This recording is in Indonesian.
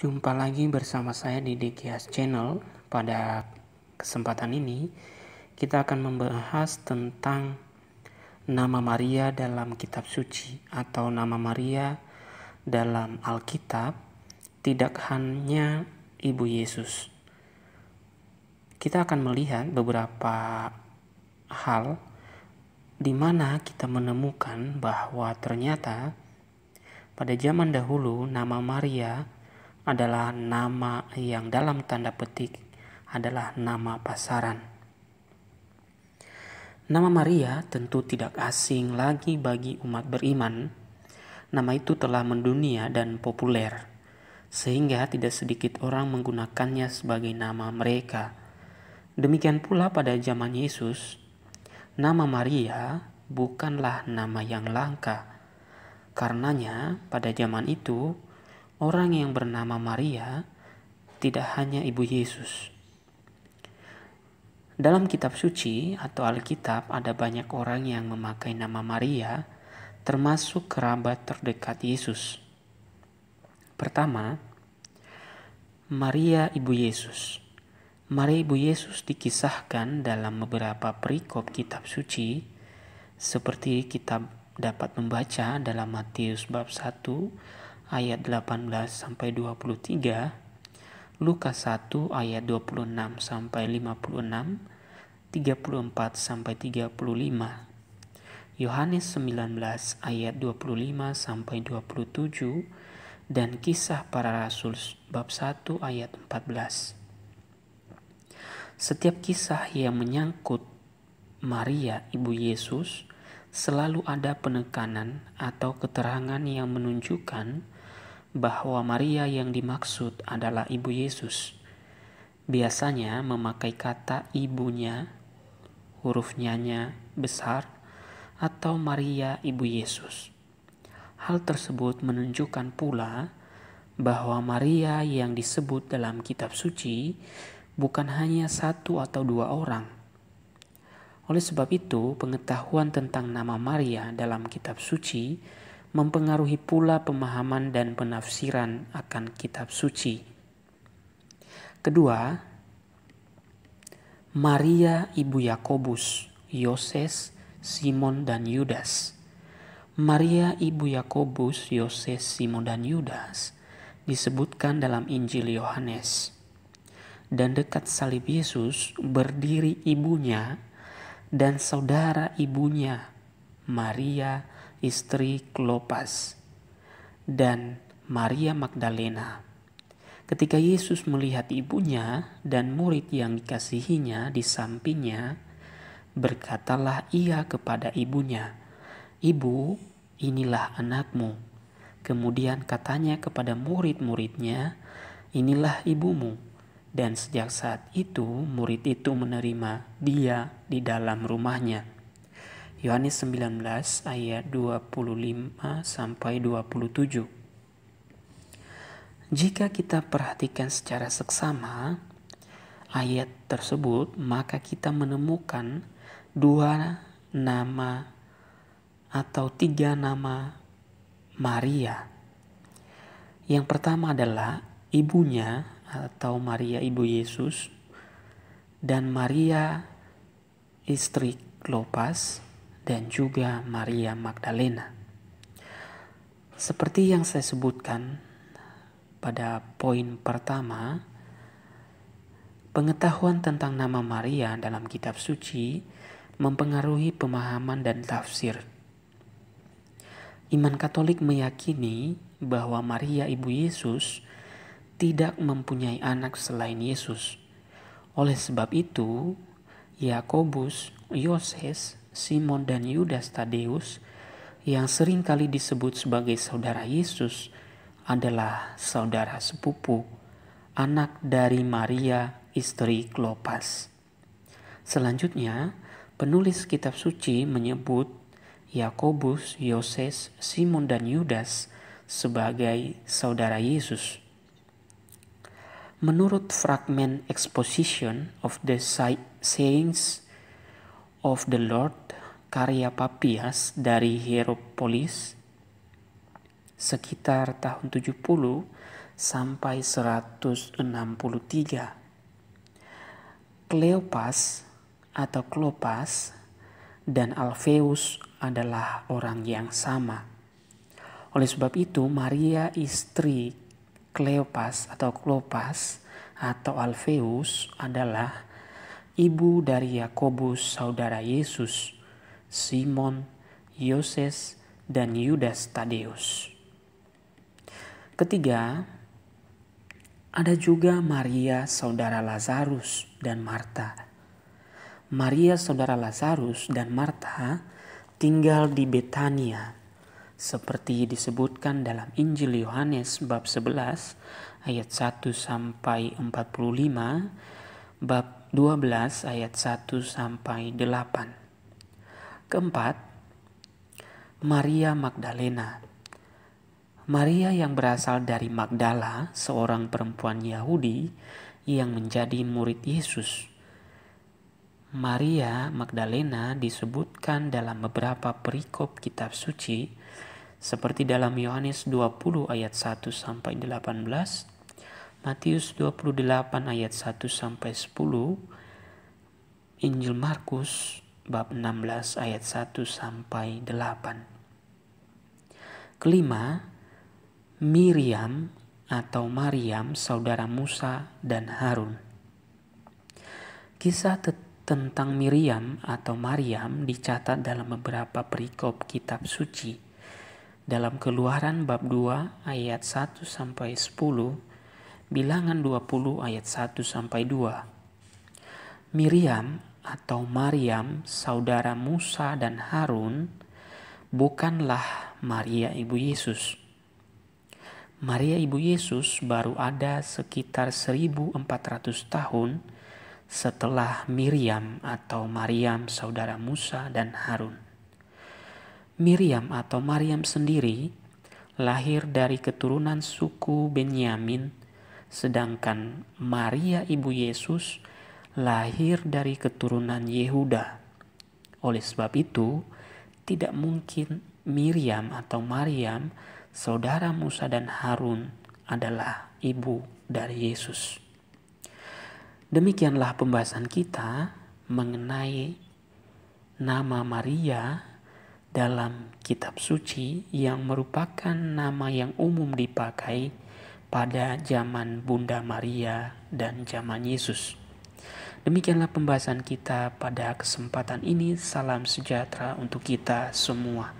Jumpa lagi bersama saya di Dekias Channel. Pada kesempatan ini, kita akan membahas tentang nama Maria dalam kitab suci atau nama Maria dalam Alkitab tidak hanya Ibu Yesus. Kita akan melihat beberapa hal di mana kita menemukan bahwa ternyata pada zaman dahulu nama Maria adalah nama yang dalam tanda petik adalah nama pasaran. Nama Maria tentu tidak asing lagi bagi umat beriman. Nama itu telah mendunia dan populer, sehingga tidak sedikit orang menggunakannya sebagai nama mereka. Demikian pula pada zaman Yesus, nama Maria bukanlah nama yang langka. Karenanya, pada zaman itu, orang yang bernama Maria tidak hanya ibu Yesus. Dalam kitab suci atau Alkitab ada banyak orang yang memakai nama Maria, termasuk kerabat terdekat Yesus. Pertama, Maria ibu Yesus. Maria ibu Yesus dikisahkan dalam beberapa perikop kitab suci seperti kitab dapat membaca dalam Matius bab 1 ayat 18 sampai 23, Lukas 1 ayat 26 sampai 56, 34 sampai 35, Yohanes 19 ayat 25 sampai 27, dan kisah para rasul bab 1 ayat 14. Setiap kisah yang menyangkut Maria ibu Yesus selalu ada penekanan atau keterangan yang menunjukkan bahwa Maria yang dimaksud adalah ibu Yesus. Biasanya memakai kata ibunya, hurufnya nyanya besar, atau Maria ibu Yesus. Hal tersebut menunjukkan pula bahwa Maria yang disebut dalam kitab suci bukan hanya satu atau dua orang. Oleh sebab itu, pengetahuan tentang nama Maria dalam kitab suci mempengaruhi pula pemahaman dan penafsiran akan kitab suci. Kedua, Maria ibu Yakobus, Yoses, Simon dan Yudas. Maria ibu Yakobus, Yoses, Simon dan Yudas disebutkan dalam Injil Yohanes. Dan dekat salib Yesus berdiri ibunya dan saudara ibunya, Maria istri Klopas, dan Maria Magdalena. Ketika Yesus melihat ibunya dan murid yang dikasihinya di sampingnya, berkatalah ia kepada ibunya, "Ibu, inilah anakmu." Kemudian katanya kepada murid-muridnya, "Inilah ibumu." Dan sejak saat itu, murid itu menerima dia di dalam rumahnya. Yohanes 19 ayat 25 sampai 27. Jika kita perhatikan secara seksama ayat tersebut, maka kita menemukan dua nama atau tiga nama Maria. Yang pertama adalah ibunya atau Maria ibu Yesus dan Maria istri Klopas dan juga Maria Magdalena. Seperti yang saya sebutkan pada poin pertama, pengetahuan tentang nama Maria dalam kitab suci mempengaruhi pemahaman dan tafsir. Iman Katolik meyakini bahwa Maria ibu Yesus tidak mempunyai anak selain Yesus. Oleh sebab itu, Yakobus, Yoses, Simon dan Yudas Tadeus yang seringkali disebut sebagai saudara Yesus adalah saudara sepupu, anak dari Maria istri Klopas. Selanjutnya, penulis kitab suci menyebut Yakobus, Yoses, Simon dan Yudas sebagai saudara Yesus. Menurut fragmen Exposition of the Saints of the Lord karya Papias dari Hieropolis sekitar tahun 70 sampai 163. Kleopas atau Klopas dan Alpheus adalah orang yang sama. Oleh sebab itu, Maria istri Kleopas atau Klopas atau Alpheus adalah ibu dari Yakobus, saudara Yesus, Simon, Yoses, dan Yudas Tadeus. Ketiga, ada juga Maria, saudara Lazarus, dan Marta. Maria, saudara Lazarus, dan Marta tinggal di Betania, seperti disebutkan dalam Injil Yohanes bab 11 ayat 1 sampai 45 bab 12 ayat 1 sampai 8. Keempat, Maria Magdalena. Maria yang berasal dari Magdala, seorang perempuan Yahudi yang menjadi murid Yesus. Maria Magdalena disebutkan dalam beberapa perikop kitab suci seperti dalam Yohanes 20 ayat 1 sampai 18 Matius 28 ayat 1 sampai 10, Injil Markus bab 16 ayat 1 sampai 8. Kelima, Miriam atau Mariam saudara Musa dan Harun. Kisah tentang Miriam atau Mariam dicatat dalam beberapa perikop kitab suci. Dalam Keluaran bab 2 ayat 1 sampai 10 Bilangan 20 ayat 1 sampai 2. Miriam atau Maryam, saudara Musa dan Harun, bukanlah Maria ibu Yesus. Maria ibu Yesus baru ada sekitar 1400 tahun setelah Miriam atau Maryam saudara Musa dan Harun. Miriam atau Maryam sendiri lahir dari keturunan suku Benyamin sedangkan Maria ibu Yesus lahir dari keturunan Yehuda. Oleh sebab itu, tidak mungkin Miriam atau Maryam, saudara Musa dan Harun, adalah ibu dari Yesus. Demikianlah pembahasan kita mengenai nama Maria dalam kitab suci yang merupakan nama yang umum dipakai pada zaman Bunda Maria dan zaman Yesus. Demikianlah pembahasan kita pada kesempatan ini. Salam sejahtera untuk kita semua.